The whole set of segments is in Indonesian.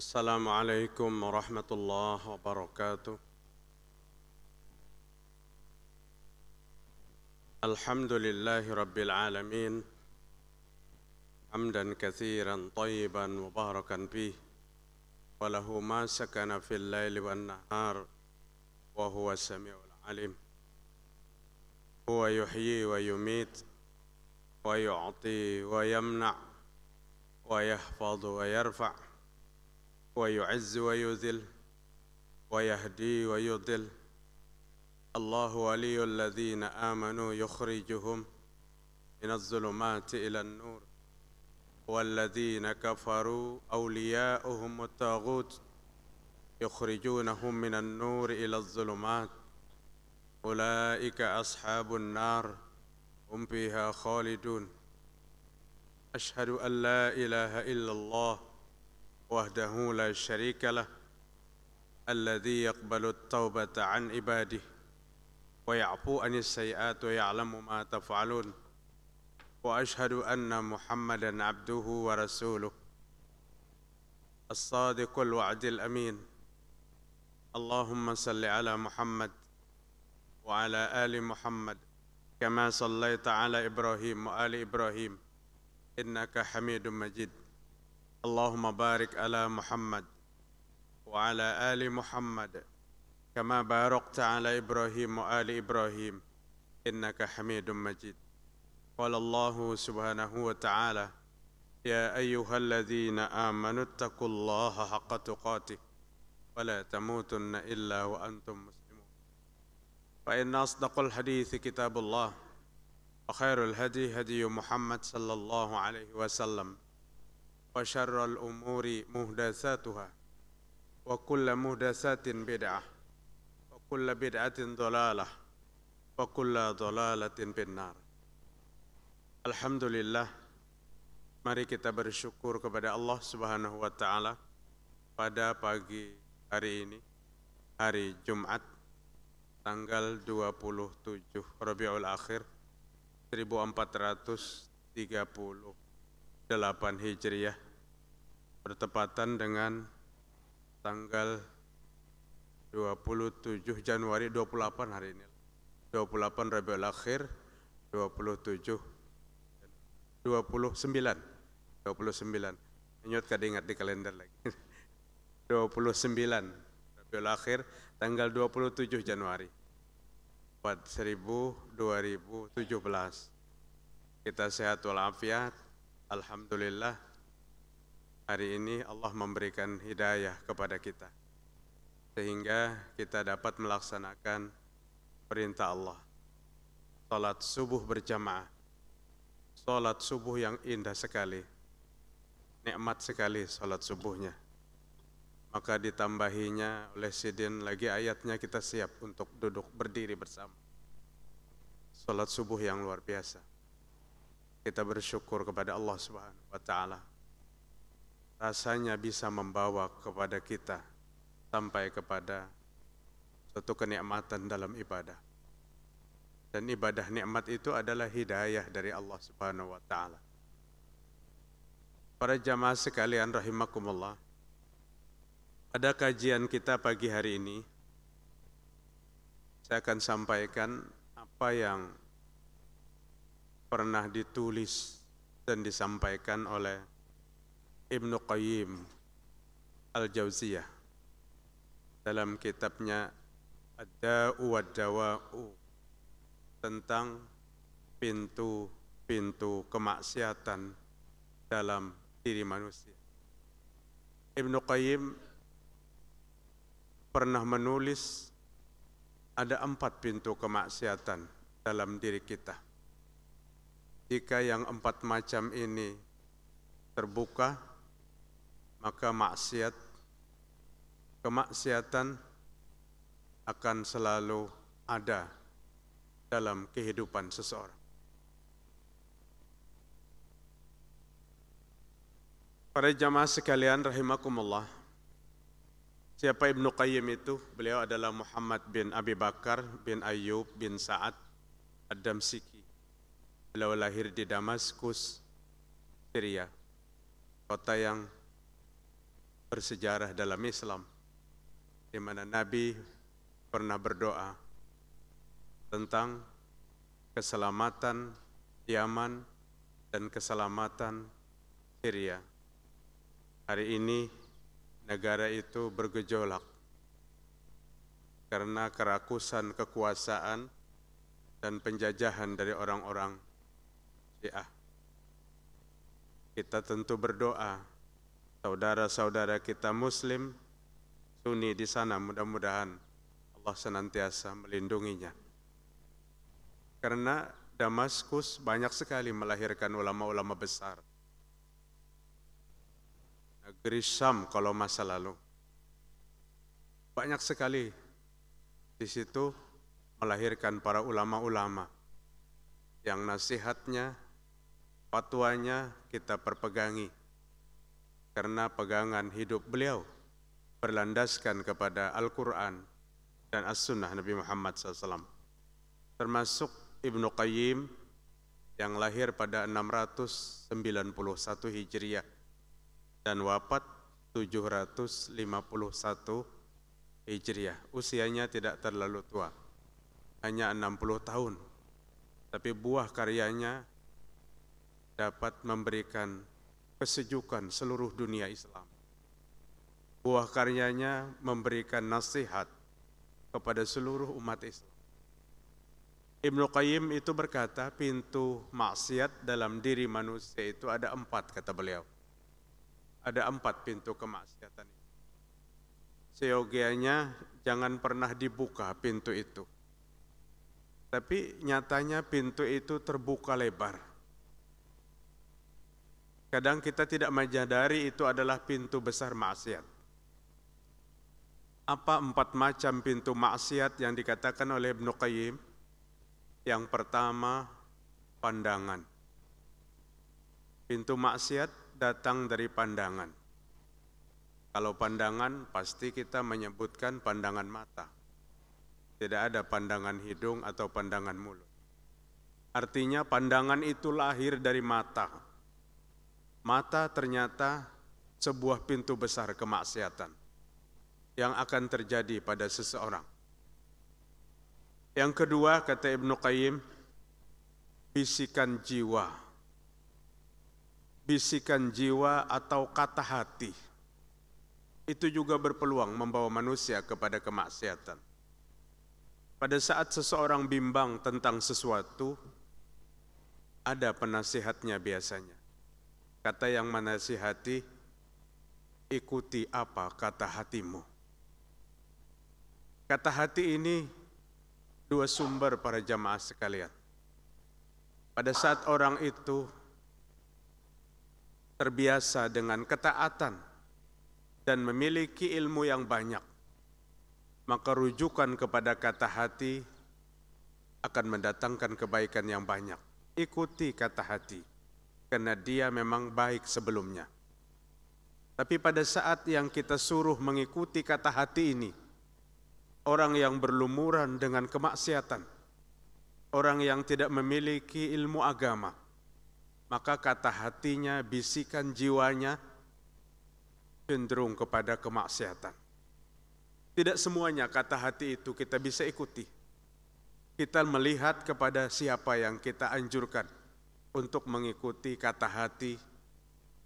السلام عليكم ورحمة الله وبركاته الحمد لله رب العالمين حمدا كثيرا طيبا مباركا فيه وله ما سكن في الليل والنهار وهو السميع العليم هو يحيي ويميت ويعطي ويمنع ويحفظ ويرفع ويعز ويذل ويهدي ويضل الله ولي الذين امنوا يخرجهم من الظلمات الى النور والذين كفروا اولياؤهم الطاغوت يخرجونهم من النور الى الظلمات اولئك اصحاب النار هم فيها خالدون اشهد ان لا اله الا الله وحده لا شريك له الذي يقبل التوبة عن عباده ويعفو عن السيئات ويعلم ما تفعلون وأشهد أن محمدا عبده ورسوله الصادق الوعد الأمين اللهم صل على محمد وعلى آل محمد كما صليت على إبراهيم وآل إبراهيم إنك حميد مجيد اللهم بارك على محمد وعلى ال محمد كما باركت على ابراهيم وال ابراهيم انك حميد مجيد قال الله سبحانه وتعالى يا ايها الذين امنوا اتقوا الله حق تقاته ولا تموتن الا وانتم مسلمون فان اصدق الحديث كتاب الله وخير الهدي هدي محمد صلى الله عليه وسلم وشر الأمور مهدساتها وكل مهدسات بدعة وكل بدعة ضلالة وكل ضلالة في النار الحمد لله Mari kita bersyukur kepada Allah Subhanahu wa taala pada pagi hari ini hari Jumat tanggal 27 Rabiul Akhir 1438 Hijriah bertepatan dengan tanggal 27 Januari 28 hari ini 28 Rabiul Akhir 27 29 29 nyot kada ingat di kalender lagi 29 Rabiul Akhir tanggal 27 Januari 4000 2017 kita sehat walafiat alhamdulillah hari ini Allah memberikan hidayah kepada kita sehingga kita dapat melaksanakan perintah Allah salat subuh berjamaah salat subuh yang indah sekali nikmat sekali salat subuhnya maka ditambahinya oleh sidin lagi ayatnya kita siap untuk duduk berdiri bersama salat subuh yang luar biasa kita bersyukur kepada Allah Subhanahu wa taala rasanya bisa membawa kepada kita sampai kepada suatu kenikmatan dalam ibadah. Dan ibadah nikmat itu adalah hidayah dari Allah Subhanahu wa taala. Para jamaah sekalian rahimakumullah. Pada kajian kita pagi hari ini saya akan sampaikan apa yang pernah ditulis dan disampaikan oleh Ibnu Qayyim Al-Jauziyah dalam kitabnya Ad-Da'u Wad-Dawa'u tentang pintu-pintu kemaksiatan dalam diri manusia. Ibnu Qayyim pernah menulis ada empat pintu kemaksiatan dalam diri kita. Jika yang empat macam ini terbuka, maka maksiat kemaksiatan akan selalu ada dalam kehidupan seseorang. Para jamaah sekalian rahimakumullah. Siapa Ibnu Qayyim itu? Beliau adalah Muhammad bin Abi Bakar bin Ayyub bin Sa'ad Ad-Damsiki. Beliau lahir di Damaskus, Syria. Kota yang bersejarah dalam Islam di mana Nabi pernah berdoa tentang keselamatan Yaman dan keselamatan Syria. Hari ini negara itu bergejolak karena kerakusan kekuasaan dan penjajahan dari orang-orang Syiah. Kita tentu berdoa saudara-saudara kita Muslim Sunni di sana, mudah-mudahan Allah senantiasa melindunginya. Karena Damaskus banyak sekali melahirkan ulama-ulama besar. Negeri Sam kalau masa lalu. Banyak sekali di situ melahirkan para ulama-ulama yang nasihatnya, fatwanya kita perpegangi karena pegangan hidup beliau berlandaskan kepada Al-Quran dan As-Sunnah Nabi Muhammad SAW. Termasuk Ibnu Qayyim yang lahir pada 691 Hijriah dan wafat 751 Hijriah. Usianya tidak terlalu tua, hanya 60 tahun. Tapi buah karyanya dapat memberikan kesejukan seluruh dunia Islam. Buah karyanya memberikan nasihat kepada seluruh umat Islam. Ibnu Qayyim itu berkata, pintu maksiat dalam diri manusia itu ada empat, kata beliau. Ada empat pintu kemaksiatan. Seyogianya jangan pernah dibuka pintu itu. Tapi nyatanya pintu itu terbuka lebar. Kadang kita tidak menyadari itu adalah pintu besar maksiat. Apa empat macam pintu maksiat yang dikatakan oleh Ibnu Qayyim? Yang pertama, pandangan. Pintu maksiat datang dari pandangan. Kalau pandangan, pasti kita menyebutkan pandangan mata. Tidak ada pandangan hidung atau pandangan mulut. Artinya pandangan itu lahir dari mata mata ternyata sebuah pintu besar kemaksiatan yang akan terjadi pada seseorang. Yang kedua, kata Ibnu Qayyim, bisikan jiwa. Bisikan jiwa atau kata hati. Itu juga berpeluang membawa manusia kepada kemaksiatan. Pada saat seseorang bimbang tentang sesuatu, ada penasihatnya biasanya. Kata yang menasihati, ikuti apa kata hatimu. Kata hati ini dua sumber para jamaah sekalian. Pada saat orang itu terbiasa dengan ketaatan dan memiliki ilmu yang banyak, maka rujukan kepada kata hati akan mendatangkan kebaikan yang banyak. Ikuti kata hati karena dia memang baik sebelumnya. Tapi pada saat yang kita suruh mengikuti kata hati ini, orang yang berlumuran dengan kemaksiatan, orang yang tidak memiliki ilmu agama, maka kata hatinya, bisikan jiwanya cenderung kepada kemaksiatan. Tidak semuanya kata hati itu kita bisa ikuti. Kita melihat kepada siapa yang kita anjurkan untuk mengikuti kata hati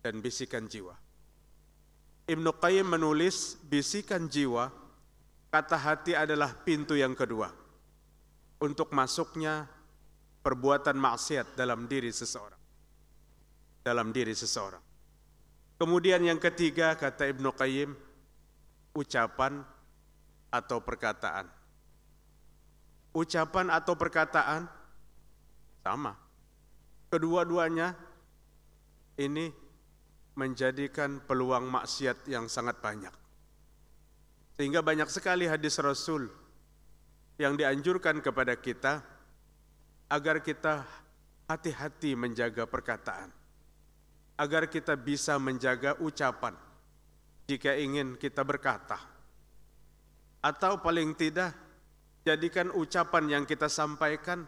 dan bisikan jiwa. Ibnu Qayyim menulis bisikan jiwa, kata hati adalah pintu yang kedua untuk masuknya perbuatan maksiat dalam diri seseorang. Dalam diri seseorang. Kemudian yang ketiga kata Ibnu Qayyim, ucapan atau perkataan. Ucapan atau perkataan sama Kedua-duanya ini menjadikan peluang maksiat yang sangat banyak. Sehingga banyak sekali hadis Rasul yang dianjurkan kepada kita agar kita hati-hati menjaga perkataan, agar kita bisa menjaga ucapan jika ingin kita berkata, atau paling tidak jadikan ucapan yang kita sampaikan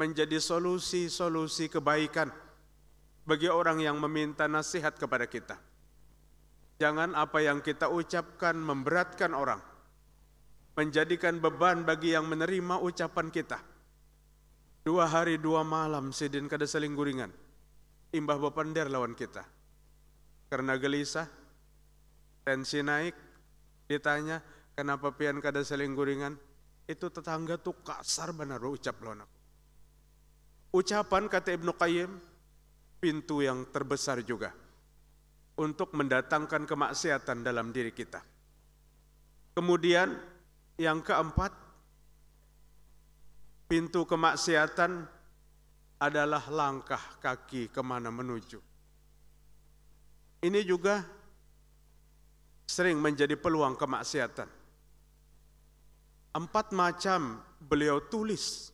menjadi solusi-solusi kebaikan bagi orang yang meminta nasihat kepada kita. Jangan apa yang kita ucapkan memberatkan orang, menjadikan beban bagi yang menerima ucapan kita. Dua hari dua malam sidin kada saling guringan, imbah bepender lawan kita. Karena gelisah, tensi naik, ditanya, kenapa pian kada saling guringan? Itu tetangga tuh kasar benar ucap lawan Ucapan kata Ibnu Qayyim, pintu yang terbesar juga untuk mendatangkan kemaksiatan dalam diri kita. Kemudian yang keempat, pintu kemaksiatan adalah langkah kaki kemana menuju. Ini juga sering menjadi peluang kemaksiatan. Empat macam beliau tulis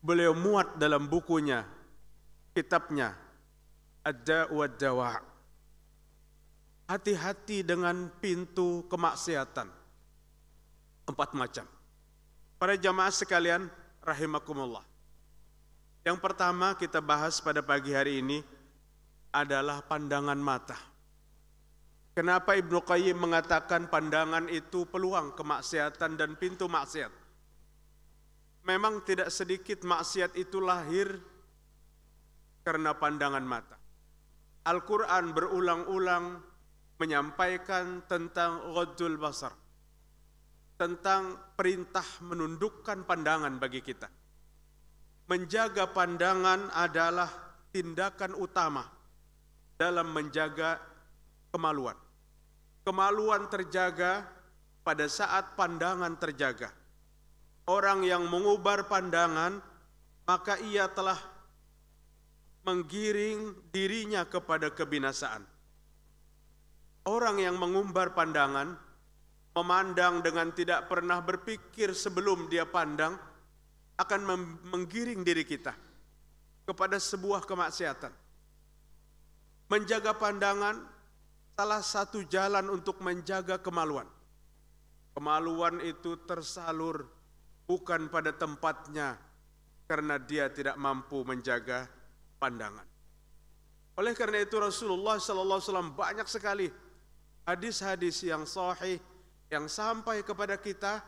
beliau muat dalam bukunya, kitabnya, Ada wa Dawa. Hati-hati dengan pintu kemaksiatan. Empat macam. Para jamaah sekalian, rahimakumullah. Yang pertama kita bahas pada pagi hari ini adalah pandangan mata. Kenapa Ibnu Qayyim mengatakan pandangan itu peluang kemaksiatan dan pintu maksiat? memang tidak sedikit maksiat itu lahir karena pandangan mata. Al-Quran berulang-ulang menyampaikan tentang Ghadul Basar, tentang perintah menundukkan pandangan bagi kita. Menjaga pandangan adalah tindakan utama dalam menjaga kemaluan. Kemaluan terjaga pada saat pandangan terjaga orang yang mengubar pandangan, maka ia telah menggiring dirinya kepada kebinasaan. Orang yang mengumbar pandangan, memandang dengan tidak pernah berpikir sebelum dia pandang, akan menggiring diri kita kepada sebuah kemaksiatan. Menjaga pandangan salah satu jalan untuk menjaga kemaluan. Kemaluan itu tersalur bukan pada tempatnya karena dia tidak mampu menjaga pandangan. Oleh karena itu Rasulullah sallallahu alaihi banyak sekali hadis-hadis yang sahih yang sampai kepada kita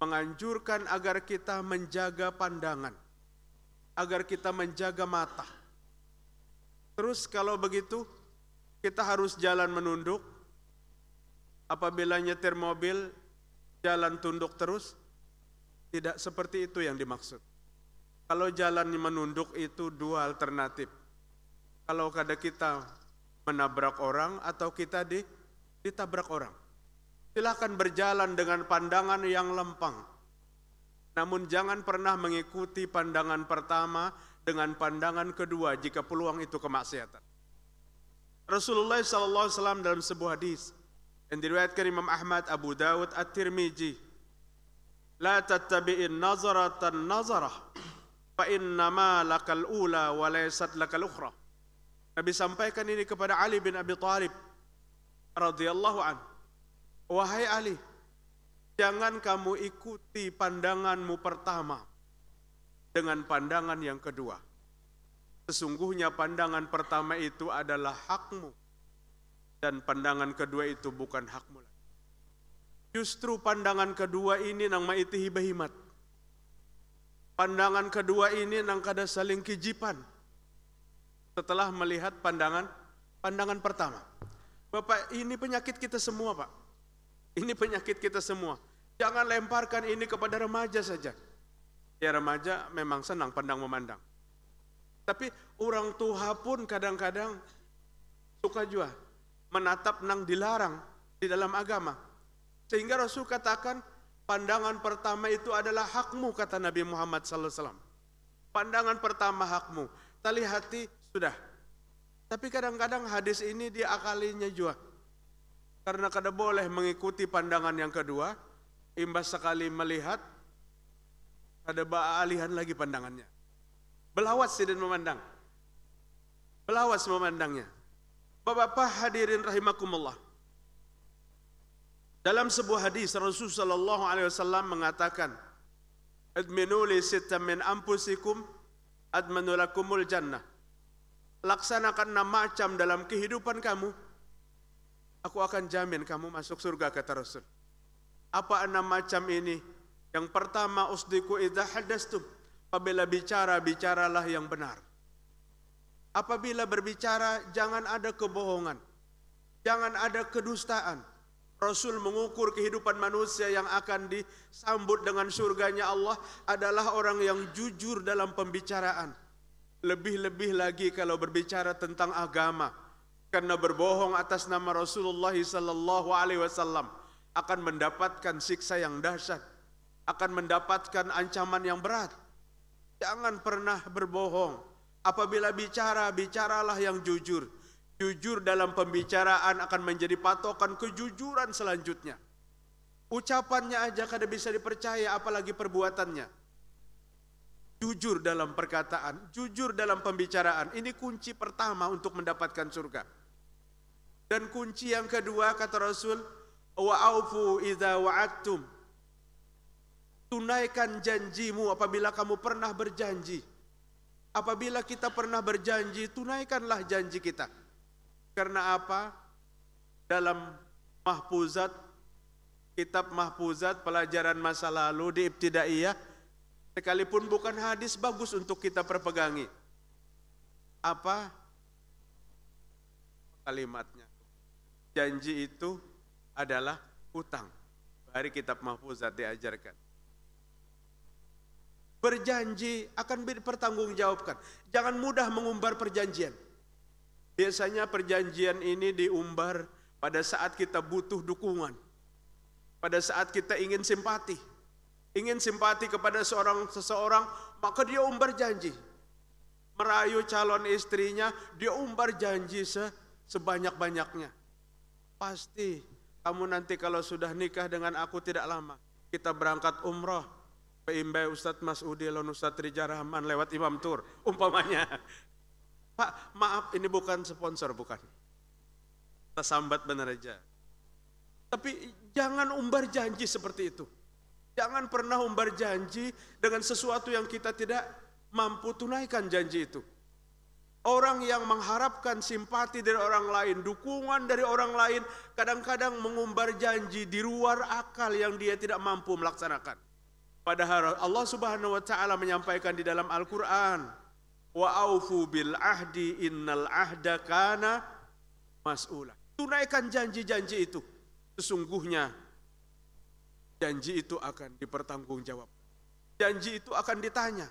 menganjurkan agar kita menjaga pandangan, agar kita menjaga mata. Terus kalau begitu kita harus jalan menunduk apabila nyetir mobil jalan tunduk terus tidak seperti itu yang dimaksud. Kalau jalan menunduk itu dua alternatif. Kalau kada kita menabrak orang atau kita di, ditabrak orang. Silahkan berjalan dengan pandangan yang lempang. Namun jangan pernah mengikuti pandangan pertama dengan pandangan kedua jika peluang itu kemaksiatan. Rasulullah SAW dalam sebuah hadis yang diriwayatkan Imam Ahmad, Abu Dawud, At-Tirmidzi, la tattabi'in nazaratan nazarah fa innama lakal ula wa laysat lakal ukhra. Nabi sampaikan ini kepada Ali bin Abi Thalib radhiyallahu an. Wahai Ali, jangan kamu ikuti pandanganmu pertama dengan pandangan yang kedua. Sesungguhnya pandangan pertama itu adalah hakmu dan pandangan kedua itu bukan hakmu. Justru pandangan kedua ini nang maitihi himat. Pandangan kedua ini nang kada saling kijipan. Setelah melihat pandangan pandangan pertama. Bapak, ini penyakit kita semua, Pak. Ini penyakit kita semua. Jangan lemparkan ini kepada remaja saja. Ya remaja memang senang pandang memandang. Tapi orang tua pun kadang-kadang suka juga menatap nang dilarang di dalam agama. Sehingga Rasul katakan, pandangan pertama itu adalah hakmu, kata Nabi Muhammad SAW. Pandangan pertama hakmu. Tali hati, sudah. Tapi kadang-kadang hadis ini diakalinya juga. Karena kada boleh mengikuti pandangan yang kedua, imbas sekali melihat, ada alihan lagi pandangannya. Belawas tidak memandang. Belawas memandangnya. Bapak-bapak hadirin rahimakumullah. Dalam sebuah hadis Rasulullah Shallallahu alaihi wasallam mengatakan, "Adminu li sitta min anfusikum admanu jannah." Laksanakan enam macam dalam kehidupan kamu, aku akan jamin kamu masuk surga kata Rasul. Apa enam macam ini? Yang pertama, usdiku idza hadastum. Apabila bicara, bicaralah yang benar. Apabila berbicara, jangan ada kebohongan. Jangan ada kedustaan Rasul mengukur kehidupan manusia yang akan disambut dengan surganya Allah adalah orang yang jujur dalam pembicaraan. Lebih-lebih lagi kalau berbicara tentang agama. Karena berbohong atas nama Rasulullah sallallahu alaihi wasallam akan mendapatkan siksa yang dahsyat, akan mendapatkan ancaman yang berat. Jangan pernah berbohong. Apabila bicara, bicaralah yang jujur. Jujur dalam pembicaraan akan menjadi patokan kejujuran selanjutnya. Ucapannya aja kada bisa dipercaya apalagi perbuatannya. Jujur dalam perkataan, jujur dalam pembicaraan. Ini kunci pertama untuk mendapatkan surga. Dan kunci yang kedua kata Rasul, wa'aufu idza wa'adtum. Tunaikan janjimu apabila kamu pernah berjanji. Apabila kita pernah berjanji, tunaikanlah janji kita. Karena apa? Dalam mahfuzat, kitab mahfuzat, pelajaran masa lalu di Ibtidaiyah, sekalipun bukan hadis, bagus untuk kita perpegangi. Apa? Kalimatnya. Janji itu adalah utang. Hari kitab mahfuzat diajarkan. Berjanji akan dipertanggungjawabkan. Jangan mudah mengumbar perjanjian. Biasanya perjanjian ini diumbar pada saat kita butuh dukungan. Pada saat kita ingin simpati. Ingin simpati kepada seorang seseorang, maka dia umbar janji. Merayu calon istrinya, dia umbar janji se sebanyak-banyaknya. Pasti kamu nanti kalau sudah nikah dengan aku tidak lama, kita berangkat umroh, Pimbai Ustadz Mas Udi, Udilon Ustadz Rijarahman lewat Imam Tur umpamanya Pak, maaf ini bukan sponsor, bukan. Kita sambat benar aja. Tapi jangan umbar janji seperti itu. Jangan pernah umbar janji dengan sesuatu yang kita tidak mampu tunaikan janji itu. Orang yang mengharapkan simpati dari orang lain, dukungan dari orang lain, kadang-kadang mengumbar janji di luar akal yang dia tidak mampu melaksanakan. Padahal Allah Subhanahu wa taala menyampaikan di dalam Al-Qur'an, wa aufu bil ahdi innal ahda kana mas'ula. Tunaikan janji-janji itu. Sesungguhnya janji itu akan dipertanggungjawab. Janji itu akan ditanya.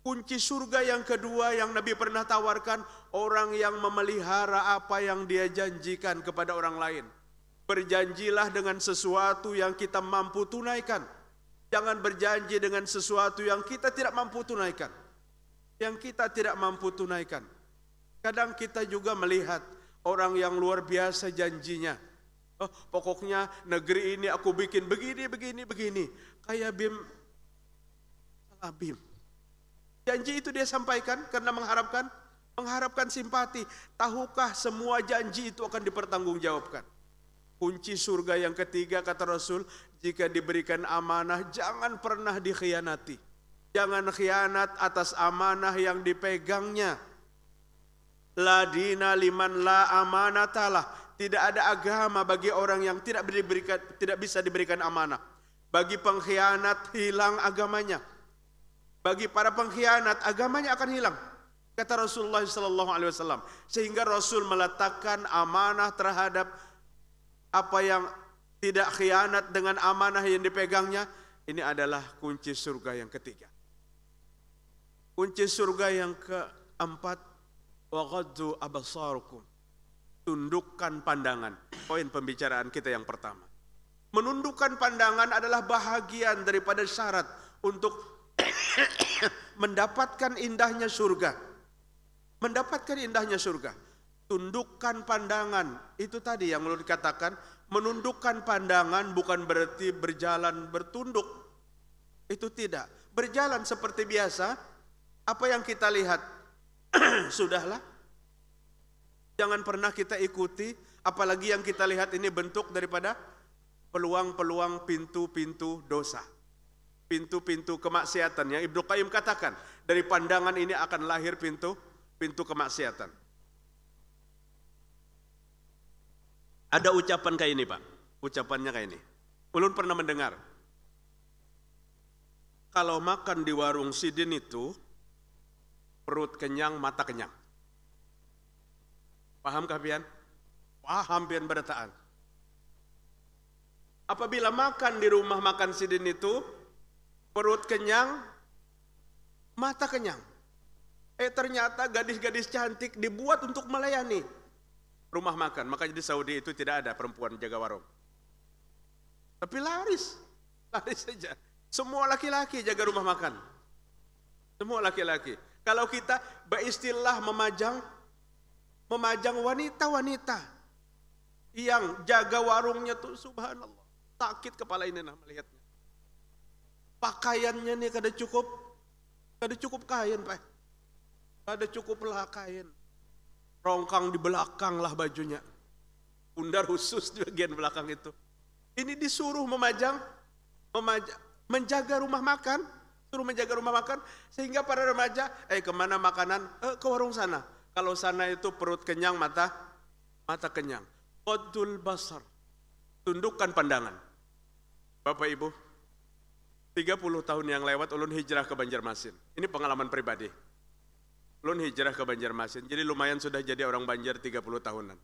Kunci surga yang kedua yang Nabi pernah tawarkan orang yang memelihara apa yang dia janjikan kepada orang lain. Berjanjilah dengan sesuatu yang kita mampu tunaikan. Jangan berjanji dengan sesuatu yang kita tidak mampu tunaikan yang kita tidak mampu tunaikan. Kadang kita juga melihat orang yang luar biasa janjinya. Oh, pokoknya negeri ini aku bikin begini, begini, begini. Kayak BIM, salah BIM. Janji itu dia sampaikan karena mengharapkan mengharapkan simpati. Tahukah semua janji itu akan dipertanggungjawabkan? Kunci surga yang ketiga kata Rasul, jika diberikan amanah jangan pernah dikhianati. Jangan khianat atas amanah yang dipegangnya. Ladina liman la amanatalah. Tidak ada agama bagi orang yang tidak diberikan tidak bisa diberikan amanah. Bagi pengkhianat hilang agamanya. Bagi para pengkhianat agamanya akan hilang. Kata Rasulullah sallallahu alaihi wasallam. Sehingga Rasul meletakkan amanah terhadap apa yang tidak khianat dengan amanah yang dipegangnya ini adalah kunci surga yang ketiga. Kunci surga yang keempat, waghaddu abasarukum. Tundukkan pandangan. Poin pembicaraan kita yang pertama. Menundukkan pandangan adalah bahagian daripada syarat untuk mendapatkan indahnya surga. Mendapatkan indahnya surga. Tundukkan pandangan. Itu tadi yang lu dikatakan. Menundukkan pandangan bukan berarti berjalan bertunduk. Itu tidak. Berjalan seperti biasa, apa yang kita lihat? Sudahlah. Jangan pernah kita ikuti, apalagi yang kita lihat ini bentuk daripada peluang-peluang pintu-pintu dosa. Pintu-pintu kemaksiatan yang Ibnu Qayyim katakan, dari pandangan ini akan lahir pintu pintu kemaksiatan. Ada ucapan kayak ini, Pak. Ucapannya kayak ini. belum pernah mendengar. Kalau makan di warung Sidin itu, perut kenyang, mata kenyang. Pahamkah pian? Paham pian berataan. Apabila makan di rumah makan sidin itu, perut kenyang, mata kenyang. Eh ternyata gadis-gadis cantik dibuat untuk melayani rumah makan. Maka jadi Saudi itu tidak ada perempuan jaga warung. Tapi laris, laris saja. Semua laki-laki jaga rumah makan. Semua laki-laki. Kalau kita beristilah memajang memajang wanita-wanita yang jaga warungnya tuh subhanallah. Takit kepala ini nah melihatnya. Pakaiannya nih kada cukup kada cukup kain, Pak. Kada cukup lah kain. Rongkang di belakang lah bajunya. Bundar khusus di bagian belakang itu. Ini disuruh memajang, memajang menjaga rumah makan Suruh menjaga rumah makan sehingga para remaja, eh kemana makanan? Eh, ke warung sana. Kalau sana itu perut kenyang, mata mata kenyang. odul basar. Tundukkan pandangan. Bapak Ibu, 30 tahun yang lewat ulun hijrah ke Banjarmasin. Ini pengalaman pribadi. Ulun hijrah ke Banjarmasin. Jadi lumayan sudah jadi orang Banjar 30 tahunan.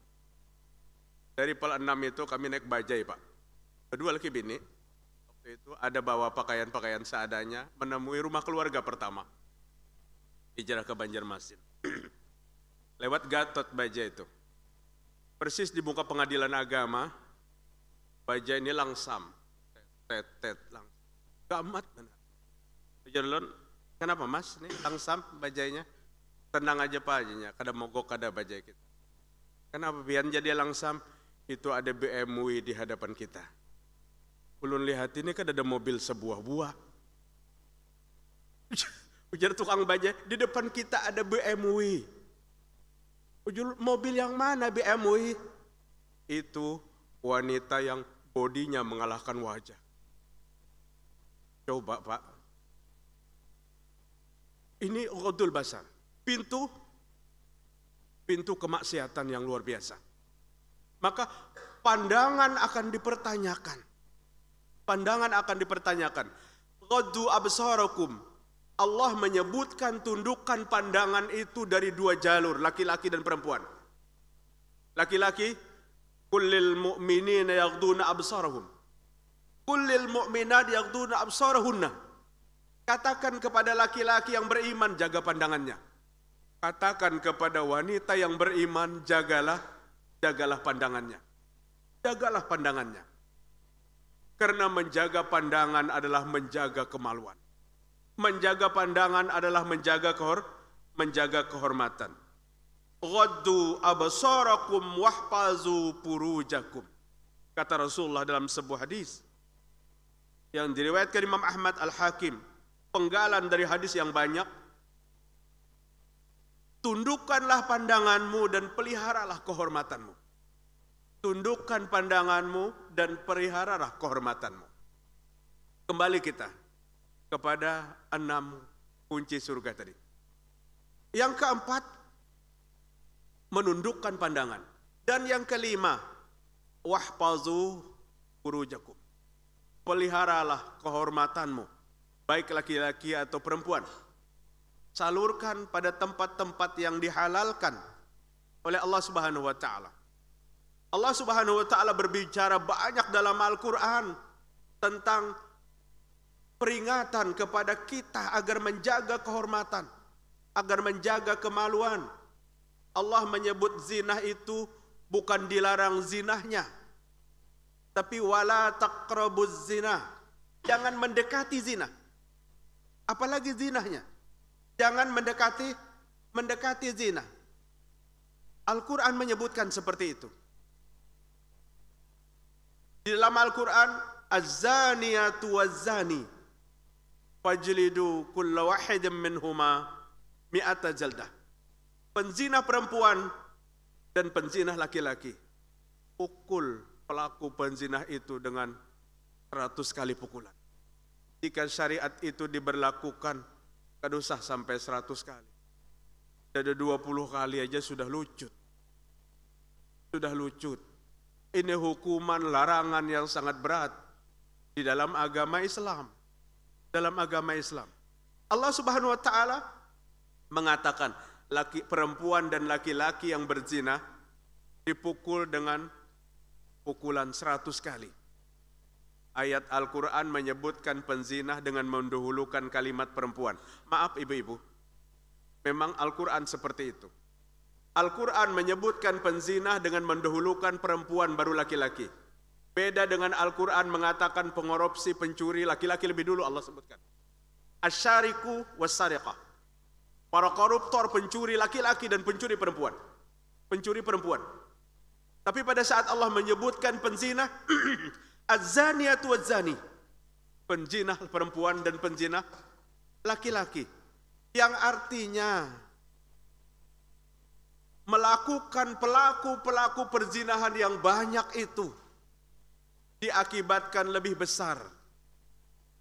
Dari Pel 6 itu kami naik bajai, Pak. Kedua lagi bini, waktu itu ada bawa pakaian-pakaian seadanya menemui rumah keluarga pertama hijrah ke Banjarmasin lewat Gatot Baja itu persis di muka pengadilan agama Baja ini langsam tetet tet langsam gamat benar kenapa mas ini langsam bajainya tenang aja pak ajanya kada mogok kada bajai kita kenapa biar jadi langsam itu ada BMW di hadapan kita Ulun lihat ini kan ada mobil sebuah-buah. Ujar tukang baja, di depan kita ada BMW. Ujar mobil yang mana BMW? Itu wanita yang bodinya mengalahkan wajah. Coba Pak. Ini Rodul Basar. Pintu pintu kemaksiatan yang luar biasa. Maka pandangan akan dipertanyakan pandangan akan dipertanyakan. Qaddu absarakum. Allah menyebutkan tundukkan pandangan itu dari dua jalur, laki-laki dan perempuan. Laki-laki, kullil mu'minina yaghduna absarahum. Kullil mu'minat yaghduna absarahunna. Katakan kepada laki-laki yang beriman jaga pandangannya. Katakan kepada wanita yang beriman jagalah jagalah pandangannya. Jagalah pandangannya. Karena menjaga pandangan adalah menjaga kemaluan. Menjaga pandangan adalah menjaga kehor menjaga kehormatan. Ghaddu absarakum wahfazu purujakum. Kata Rasulullah dalam sebuah hadis yang diriwayatkan Imam Ahmad Al-Hakim, penggalan dari hadis yang banyak. Tundukkanlah pandanganmu dan peliharalah kehormatanmu tundukkan pandanganmu dan periharalah kehormatanmu. Kembali kita kepada enam kunci surga tadi. Yang keempat, menundukkan pandangan. Dan yang kelima, wahpazu kurujakum. Peliharalah kehormatanmu, baik laki-laki atau perempuan. Salurkan pada tempat-tempat yang dihalalkan oleh Allah Subhanahu wa taala. Allah Subhanahu wa taala berbicara banyak dalam Al-Qur'an tentang peringatan kepada kita agar menjaga kehormatan, agar menjaga kemaluan. Allah menyebut zina itu bukan dilarang zinahnya, tapi wala taqrabuz zina. Jangan mendekati zina. Apalagi zinahnya. Jangan mendekati mendekati zina. Al-Qur'an menyebutkan seperti itu. Di dalam Al-Quran, Az-zaniyatu waz-zani. Fajlidu kulla wahidin minhuma mi'ata jaldah. Penzina perempuan dan penzina laki-laki. Pukul pelaku penzina itu dengan 100 kali pukulan. Jika syariat itu diberlakukan, kan sampai 100 kali. Ada 20 kali aja sudah lucut. Sudah lucut ini hukuman larangan yang sangat berat di dalam agama Islam. Dalam agama Islam. Allah Subhanahu wa taala mengatakan laki perempuan dan laki-laki yang berzina dipukul dengan pukulan seratus kali. Ayat Al-Quran menyebutkan penzinah dengan mendahulukan kalimat perempuan. Maaf ibu-ibu, memang Al-Quran seperti itu. Al-Quran menyebutkan penzinah dengan mendahulukan perempuan baru laki-laki. Beda dengan Al-Quran mengatakan pengorupsi, pencuri, laki-laki lebih dulu Allah sebutkan. Asyariku wassariqah. Para koruptor, pencuri laki-laki dan pencuri perempuan. Pencuri perempuan. Tapi pada saat Allah menyebutkan penzinah, az-zaniyatu zani Penzinah perempuan dan penzinah laki-laki. Yang artinya melakukan pelaku-pelaku perzinahan yang banyak itu diakibatkan lebih besar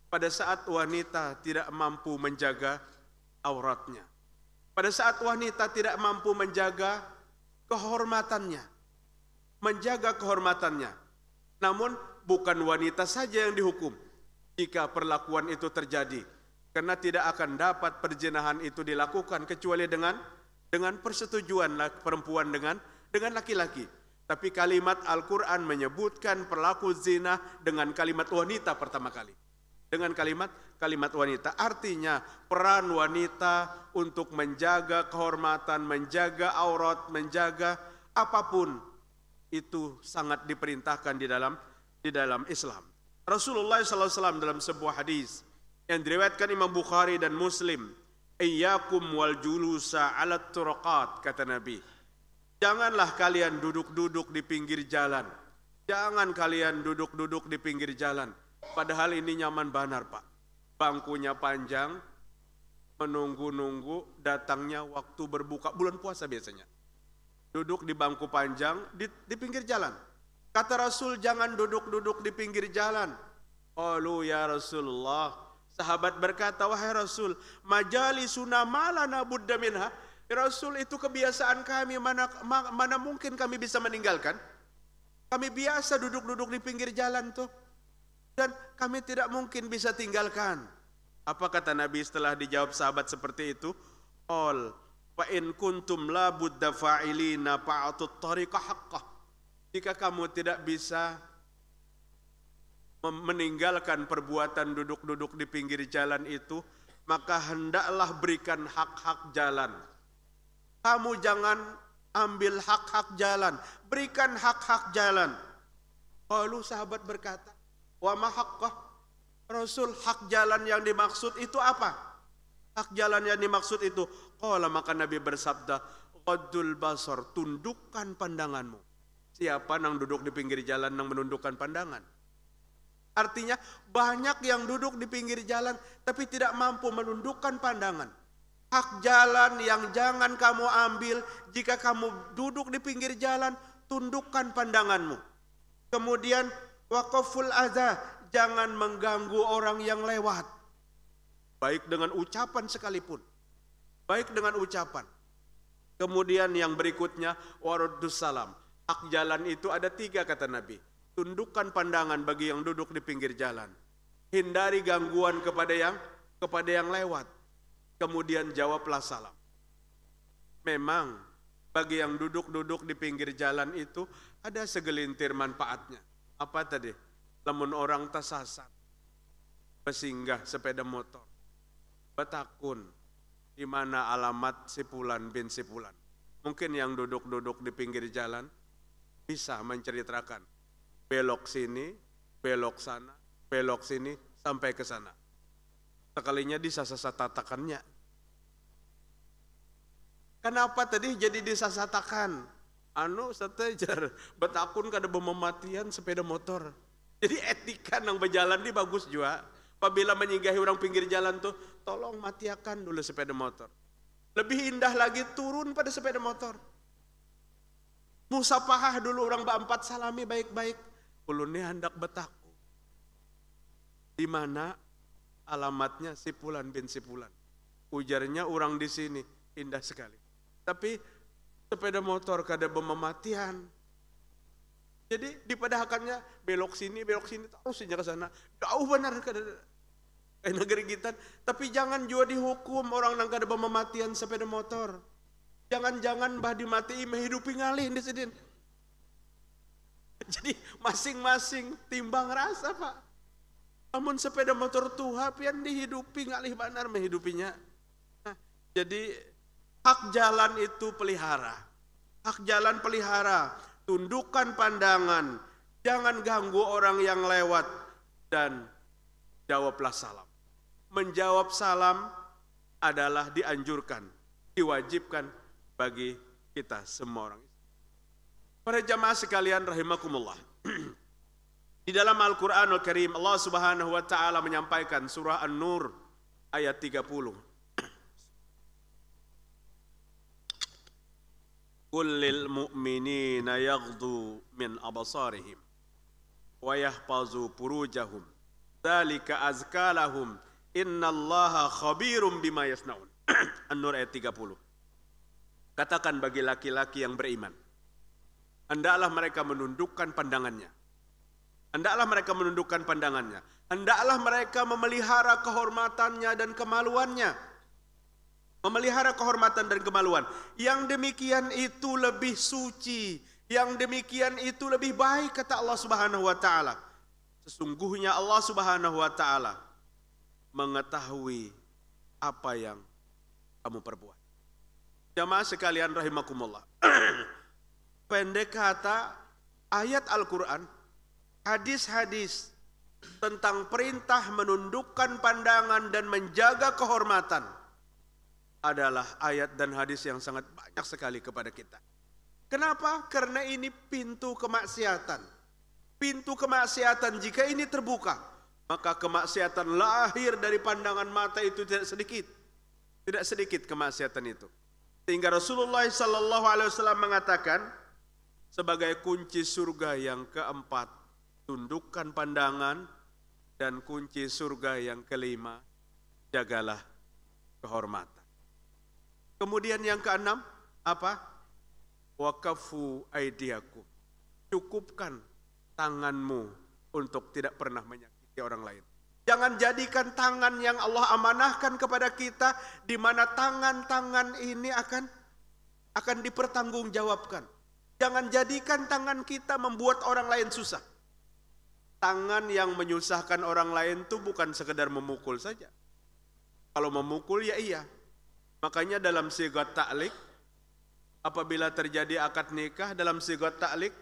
pada saat wanita tidak mampu menjaga auratnya. Pada saat wanita tidak mampu menjaga kehormatannya. Menjaga kehormatannya. Namun bukan wanita saja yang dihukum jika perlakuan itu terjadi. Karena tidak akan dapat perjinahan itu dilakukan kecuali dengan dengan persetujuan perempuan dengan dengan laki-laki. Tapi kalimat Al-Quran menyebutkan pelaku zina dengan kalimat wanita pertama kali. Dengan kalimat kalimat wanita. Artinya peran wanita untuk menjaga kehormatan, menjaga aurat, menjaga apapun itu sangat diperintahkan di dalam di dalam Islam. Rasulullah SAW dalam sebuah hadis yang diriwayatkan Imam Bukhari dan Muslim Iyakum wal julusa ala turqat kata Nabi. Janganlah kalian duduk-duduk di pinggir jalan. Jangan kalian duduk-duduk di pinggir jalan. Padahal ini nyaman banar, Pak. Bangkunya panjang, menunggu-nunggu datangnya waktu berbuka bulan puasa biasanya. Duduk di bangku panjang di, di pinggir jalan. Kata Rasul jangan duduk-duduk di pinggir jalan. lu ya Rasulullah Sahabat berkata, wahai Rasul, majalisuna malana nabud minha. Rasul itu kebiasaan kami, mana, mana mungkin kami bisa meninggalkan? Kami biasa duduk-duduk di pinggir jalan tuh. Dan kami tidak mungkin bisa tinggalkan. Apa kata Nabi setelah dijawab sahabat seperti itu? All fa in kuntum la budda fa'ilina fa'atut tariqa haqqah. Jika kamu tidak bisa meninggalkan perbuatan duduk-duduk di pinggir jalan itu, maka hendaklah berikan hak-hak jalan. Kamu jangan ambil hak-hak jalan, berikan hak-hak jalan. Lalu sahabat berkata, wa mahakoh, Rasul hak jalan yang dimaksud itu apa? Hak jalan yang dimaksud itu. kalau maka Nabi bersabda, Qadul basar, tundukkan pandanganmu. Siapa yang duduk di pinggir jalan yang menundukkan pandangan? Artinya banyak yang duduk di pinggir jalan tapi tidak mampu menundukkan pandangan. Hak jalan yang jangan kamu ambil jika kamu duduk di pinggir jalan, tundukkan pandanganmu. Kemudian wakaful azah, jangan mengganggu orang yang lewat. Baik dengan ucapan sekalipun. Baik dengan ucapan. Kemudian yang berikutnya, waruddus salam. Hak jalan itu ada tiga kata Nabi Tundukkan pandangan bagi yang duduk di pinggir jalan. Hindari gangguan kepada yang kepada yang lewat. Kemudian jawablah salam. Memang bagi yang duduk-duduk di pinggir jalan itu ada segelintir manfaatnya. Apa tadi? Lemun orang tersasar. pesinggah sepeda motor, betakun, di mana alamat Sipulan bin Sipulan. Mungkin yang duduk-duduk di pinggir jalan bisa menceritakan belok sini, belok sana, belok sini, sampai ke sana. Sekalinya tatakannya, Kenapa tadi jadi disasatakan? Anu setejar, betakun kada bermematian sepeda motor. Jadi etika yang berjalan ini bagus juga. Apabila menyinggahi orang pinggir jalan tuh, tolong matiakan dulu sepeda motor. Lebih indah lagi turun pada sepeda motor. Musa pahah dulu orang bapak salami baik-baik. Ulunnya hendak betaku. Di mana alamatnya Sipulan bin Sipulan. Ujarnya orang di sini, indah sekali. Tapi sepeda motor kada bemematian. Jadi di dipadahakannya belok sini, belok sini, terus ke sana. Jauh benar kada eh, negeri kita. Tapi jangan juga dihukum orang nang kada bemematian sepeda motor. Jangan-jangan bah dimati menghidupi ngalih di sini. Jadi masing-masing timbang rasa pak. Namun sepeda motor tuh pian dihidupi ngalih banar menghidupinya. Nah, jadi hak jalan itu pelihara. Hak jalan pelihara. Tundukkan pandangan. Jangan ganggu orang yang lewat. Dan jawablah salam. Menjawab salam adalah dianjurkan, diwajibkan bagi kita semua orang. Para jamaah sekalian rahimakumullah. Di dalam Al-Qur'anul Karim Allah Subhanahu wa taala menyampaikan surah An-Nur ayat 30. Qul lil mu'minina yaghdu min abasarihim wa yahfazu furujahum dzalika azkalahum innallaha khabirum bima yasnaun. An-Nur ayat 30. Katakan bagi laki-laki yang beriman Hendaklah mereka menundukkan pandangannya. Hendaklah mereka menundukkan pandangannya. Hendaklah mereka memelihara kehormatannya dan kemaluannya. Memelihara kehormatan dan kemaluan. Yang demikian itu lebih suci. Yang demikian itu lebih baik kata Allah Subhanahu wa taala. Sesungguhnya Allah Subhanahu wa taala mengetahui apa yang kamu perbuat. Jamaah sekalian rahimakumullah. pendek kata ayat Al-Quran, hadis-hadis tentang perintah menundukkan pandangan dan menjaga kehormatan adalah ayat dan hadis yang sangat banyak sekali kepada kita. Kenapa? Karena ini pintu kemaksiatan. Pintu kemaksiatan jika ini terbuka, maka kemaksiatan lahir dari pandangan mata itu tidak sedikit. Tidak sedikit kemaksiatan itu. Sehingga Rasulullah sallallahu alaihi wasallam mengatakan, sebagai kunci surga yang keempat, tundukkan pandangan, dan kunci surga yang kelima, jagalah kehormatan. Kemudian yang keenam, apa? Wakafu aidiaku. Cukupkan tanganmu untuk tidak pernah menyakiti orang lain. Jangan jadikan tangan yang Allah amanahkan kepada kita di mana tangan-tangan ini akan akan dipertanggungjawabkan. Jangan jadikan tangan kita membuat orang lain susah. Tangan yang menyusahkan orang lain itu bukan sekedar memukul saja. Kalau memukul ya iya. Makanya dalam sigat taklik, apabila terjadi akad nikah dalam sigat taklik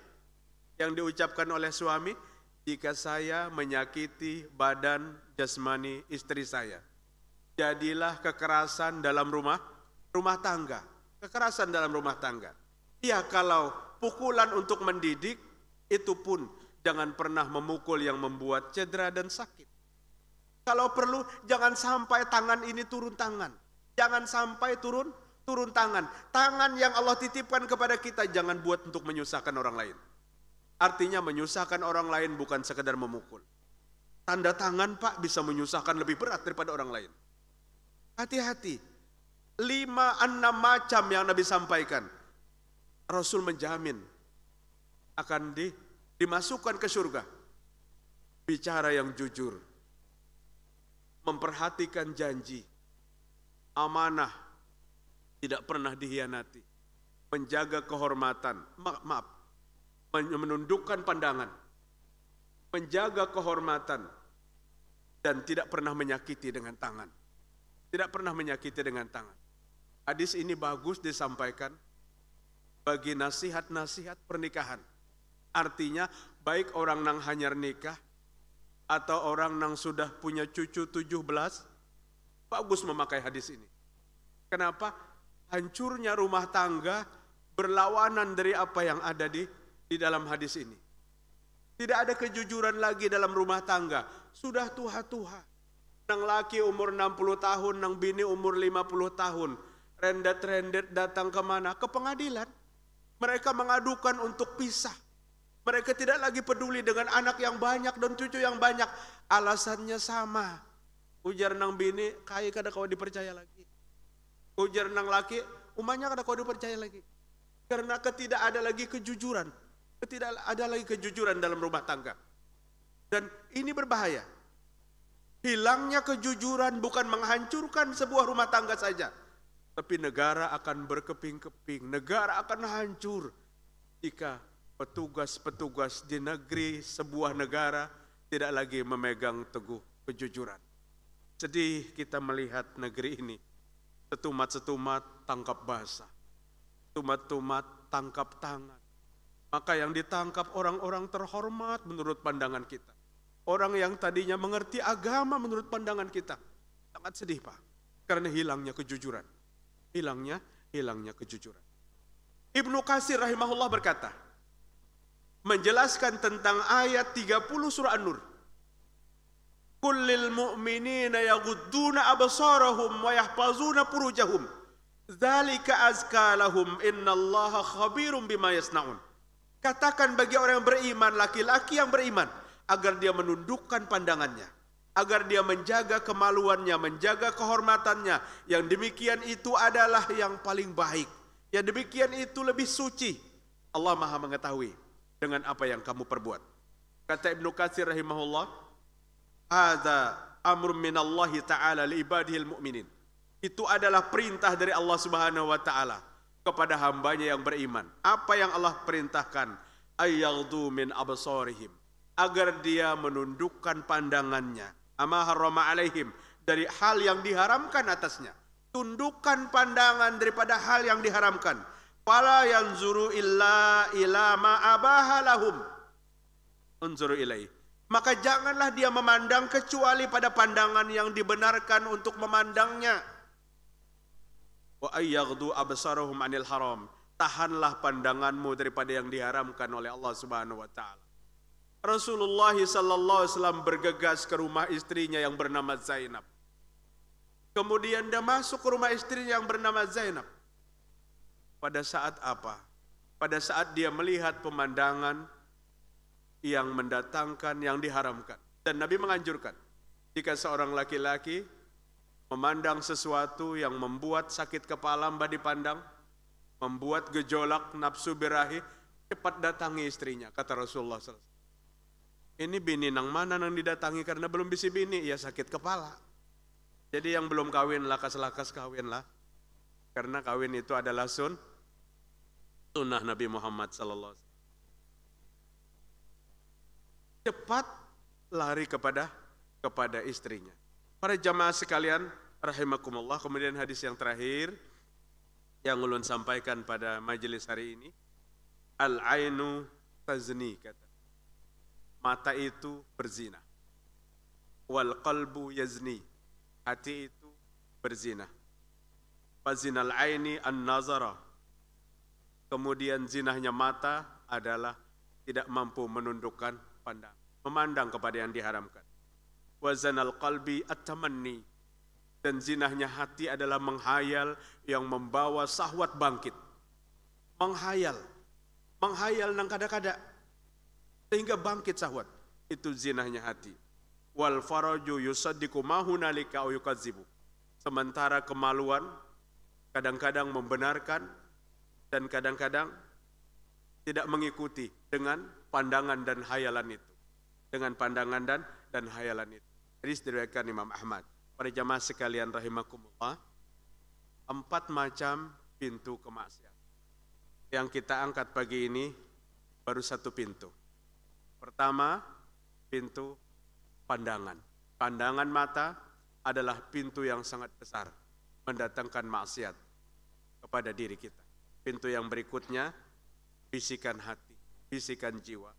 yang diucapkan oleh suami, jika saya menyakiti badan jasmani istri saya, jadilah kekerasan dalam rumah rumah tangga. Kekerasan dalam rumah tangga. Ya kalau pukulan untuk mendidik, itu pun jangan pernah memukul yang membuat cedera dan sakit. Kalau perlu, jangan sampai tangan ini turun tangan. Jangan sampai turun turun tangan. Tangan yang Allah titipkan kepada kita jangan buat untuk menyusahkan orang lain. Artinya menyusahkan orang lain bukan sekedar memukul. Tanda tangan Pak bisa menyusahkan lebih berat daripada orang lain. Hati-hati. Lima enam macam yang Nabi sampaikan Rasul menjamin akan di, dimasukkan ke surga. Bicara yang jujur, memperhatikan janji, amanah, tidak pernah dihianati, menjaga kehormatan, ma maaf, menundukkan pandangan, menjaga kehormatan, dan tidak pernah menyakiti dengan tangan. Tidak pernah menyakiti dengan tangan. Hadis ini bagus disampaikan bagi nasihat-nasihat pernikahan. Artinya, baik orang nang hanyar nikah, atau orang nang sudah punya cucu 17, bagus memakai hadis ini. Kenapa? Hancurnya rumah tangga berlawanan dari apa yang ada di di dalam hadis ini. Tidak ada kejujuran lagi dalam rumah tangga. Sudah tuha-tuha. Nang laki umur 60 tahun, nang bini umur 50 tahun. Rendet-rendet datang kemana? Ke pengadilan mereka mengadukan untuk pisah. Mereka tidak lagi peduli dengan anak yang banyak dan cucu yang banyak. Alasannya sama. Ujar nang bini, kaya kada kau dipercaya lagi. Ujar nang laki, umanya kada kau dipercaya lagi. Karena ketidak ada lagi kejujuran. Ketidak ada lagi kejujuran dalam rumah tangga. Dan ini berbahaya. Hilangnya kejujuran bukan menghancurkan sebuah rumah tangga saja tapi negara akan berkeping-keping, negara akan hancur jika petugas-petugas di negeri sebuah negara tidak lagi memegang teguh kejujuran. Sedih kita melihat negeri ini. Setumat-setumat tangkap bahasa, setumat tumat tangkap tangan. Maka yang ditangkap orang-orang terhormat menurut pandangan kita. Orang yang tadinya mengerti agama menurut pandangan kita. Sangat sedih Pak, karena hilangnya kejujuran hilangnya hilangnya kejujuran. Ibnu Kasir rahimahullah berkata, menjelaskan tentang ayat 30 surah An-Nur. Kullil mu'minina yaghudduna absarahum wa yahfazuna furujahum. Dzalika azka lahum innallaha khabirum bima yasnaun. Katakan bagi orang yang beriman, laki-laki yang beriman, agar dia menundukkan pandangannya agar dia menjaga kemaluannya, menjaga kehormatannya. Yang demikian itu adalah yang paling baik. Yang demikian itu lebih suci. Allah Maha mengetahui dengan apa yang kamu perbuat. Kata Ibnu Katsir rahimahullah, "Hadza min minallahi ta'ala li ibadihil mu'minin." Itu adalah perintah dari Allah Subhanahu wa taala kepada hambanya yang beriman. Apa yang Allah perintahkan? Ayyaghdhu min absarihim agar dia menundukkan pandangannya Amaharoma harrama alaihim. Dari hal yang diharamkan atasnya. Tundukkan pandangan daripada hal yang diharamkan. Pala yang zuru illa ila ma abahalahum. Unzuru ilaih. Maka janganlah dia memandang kecuali pada pandangan yang dibenarkan untuk memandangnya. Wa ayyaghdu absaruhum anil haram. Tahanlah pandanganmu daripada yang diharamkan oleh Allah Subhanahu wa taala. Rasulullah SAW bergegas ke rumah istrinya yang bernama Zainab. Kemudian dia masuk ke rumah istrinya yang bernama Zainab. Pada saat apa? Pada saat dia melihat pemandangan yang mendatangkan, yang diharamkan. Dan Nabi menganjurkan, jika seorang laki-laki memandang sesuatu yang membuat sakit kepala mbak dipandang, membuat gejolak nafsu birahi, cepat datangi istrinya, kata Rasulullah SAW. Ini bini nang mana nang didatangi karena belum bisa bini, ya sakit kepala. Jadi yang belum kawin lakas-lakas lah, Karena kawin itu adalah sun sunnah Nabi Muhammad sallallahu alaihi wasallam. Cepat lari kepada kepada istrinya. Para jamaah sekalian, rahimakumullah. Kemudian hadis yang terakhir yang ulun sampaikan pada majelis hari ini, al-ainu tazni kata mata itu berzina. Wal qalbu yazni, hati itu berzina. Fazinal aini an-nazara. Kemudian zinahnya mata adalah tidak mampu menundukkan pandang, memandang kepada yang diharamkan. Wazanal qalbi at-tamanni. Dan zinahnya hati adalah menghayal yang membawa sahwat bangkit. Menghayal. Menghayal nang kada-kada. Sehingga bangkit sahwat Itu zinahnya hati. Wal faraju hunalika au yukadzibu Sementara kemaluan kadang-kadang membenarkan dan kadang-kadang tidak mengikuti dengan pandangan dan hayalan itu. Dengan pandangan dan dan hayalan itu. Hadis diriwayatkan Imam Ahmad. Para jamaah sekalian rahimakumullah, empat macam pintu kemaksiatan. Yang kita angkat pagi ini baru satu pintu. Pertama, pintu pandangan. Pandangan mata adalah pintu yang sangat besar mendatangkan maksiat kepada diri kita. Pintu yang berikutnya bisikan hati, bisikan jiwa.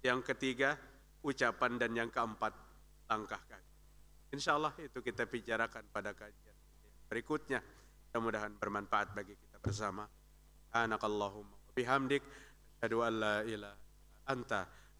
Yang ketiga, ucapan dan yang keempat, langkah kaki. Insya Allah itu kita bicarakan pada kajian berikutnya. Mudah-mudahan bermanfaat bagi kita bersama. anak Allahumma bihamdik. Asyadu an la ilaha anta.